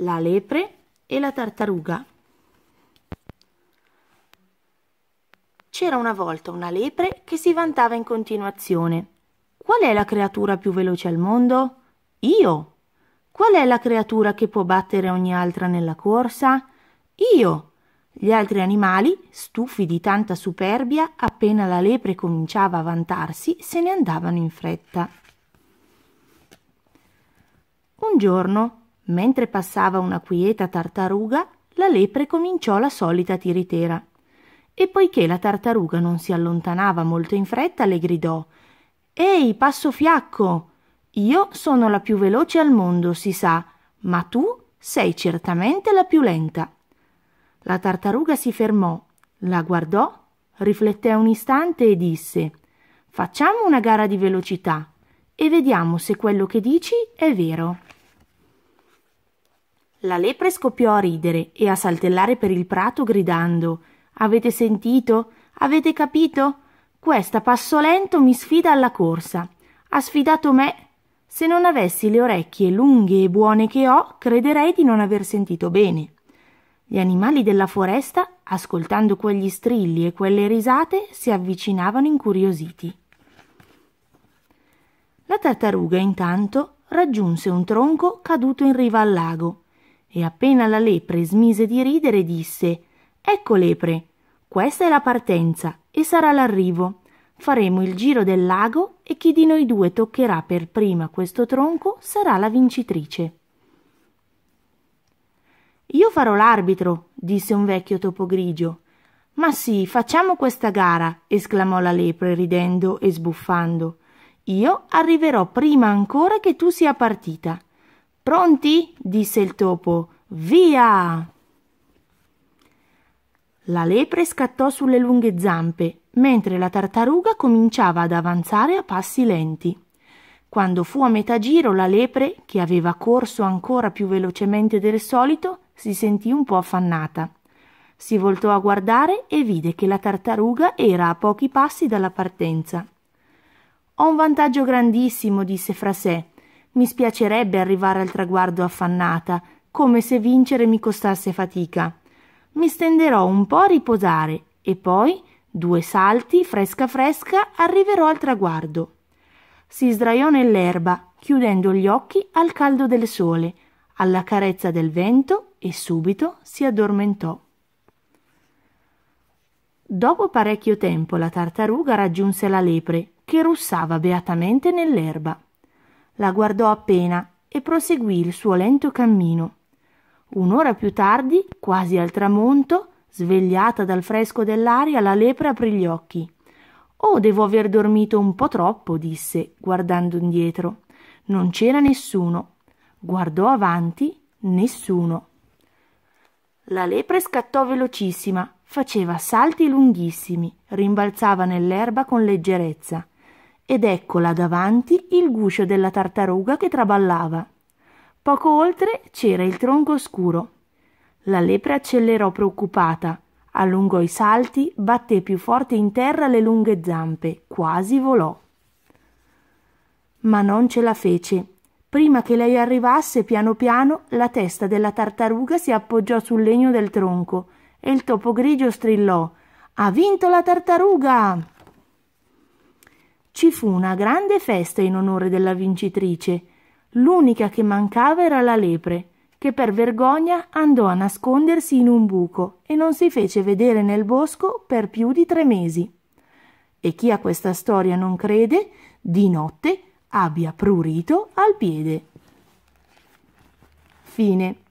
la lepre e la tartaruga. C'era una volta una lepre che si vantava in continuazione. Qual è la creatura più veloce al mondo? Io. Qual è la creatura che può battere ogni altra nella corsa? Io. Gli altri animali, stufi di tanta superbia, appena la lepre cominciava a vantarsi, se ne andavano in fretta. Un giorno Mentre passava una quieta tartaruga, la lepre cominciò la solita tiritera. E poiché la tartaruga non si allontanava molto in fretta, le gridò Ehi, passo fiacco! Io sono la più veloce al mondo, si sa, ma tu sei certamente la più lenta. La tartaruga si fermò, la guardò, rifletté un istante e disse Facciamo una gara di velocità e vediamo se quello che dici è vero. La lepre scoppiò a ridere e a saltellare per il prato gridando Avete sentito? Avete capito? Questa passo lento mi sfida alla corsa. Ha sfidato me. Se non avessi le orecchie lunghe e buone che ho, crederei di non aver sentito bene. Gli animali della foresta, ascoltando quegli strilli e quelle risate, si avvicinavano incuriositi. La tartaruga intanto raggiunse un tronco caduto in riva al lago e appena la lepre smise di ridere disse Ecco lepre, questa è la partenza e sarà l'arrivo. Faremo il giro del lago e chi di noi due toccherà per prima questo tronco sarà la vincitrice. Io farò l'arbitro, disse un vecchio topo grigio. Ma sì, facciamo questa gara, esclamò la lepre ridendo e sbuffando. Io arriverò prima ancora che tu sia partita. Pronti? disse il topo. Via! La lepre scattò sulle lunghe zampe, mentre la tartaruga cominciava ad avanzare a passi lenti. Quando fu a metà giro la lepre, che aveva corso ancora più velocemente del solito, si sentì un po' affannata. Si voltò a guardare e vide che la tartaruga era a pochi passi dalla partenza. Ho un vantaggio grandissimo, disse fra sé. Mi spiacerebbe arrivare al traguardo affannata, come se vincere mi costasse fatica. Mi stenderò un po' a riposare e poi, due salti, fresca fresca, arriverò al traguardo. Si sdraiò nell'erba, chiudendo gli occhi al caldo del sole, alla carezza del vento e subito si addormentò. Dopo parecchio tempo la tartaruga raggiunse la lepre, che russava beatamente nell'erba la guardò appena e proseguì il suo lento cammino. Un'ora più tardi, quasi al tramonto, svegliata dal fresco dell'aria, la lepre aprì gli occhi. Oh, devo aver dormito un po' troppo, disse, guardando indietro. Non c'era nessuno. Guardò avanti, nessuno. La lepre scattò velocissima, faceva salti lunghissimi, rimbalzava nell'erba con leggerezza ed eccola davanti il guscio della tartaruga che traballava. Poco oltre c'era il tronco scuro. La lepre accelerò preoccupata, allungò i salti, batté più forte in terra le lunghe zampe, quasi volò. Ma non ce la fece. Prima che lei arrivasse, piano piano, la testa della tartaruga si appoggiò sul legno del tronco e il topo grigio strillò Ha vinto la tartaruga! ci fu una grande festa in onore della vincitrice. L'unica che mancava era la lepre, che per vergogna andò a nascondersi in un buco e non si fece vedere nel bosco per più di tre mesi. E chi a questa storia non crede, di notte abbia prurito al piede. Fine.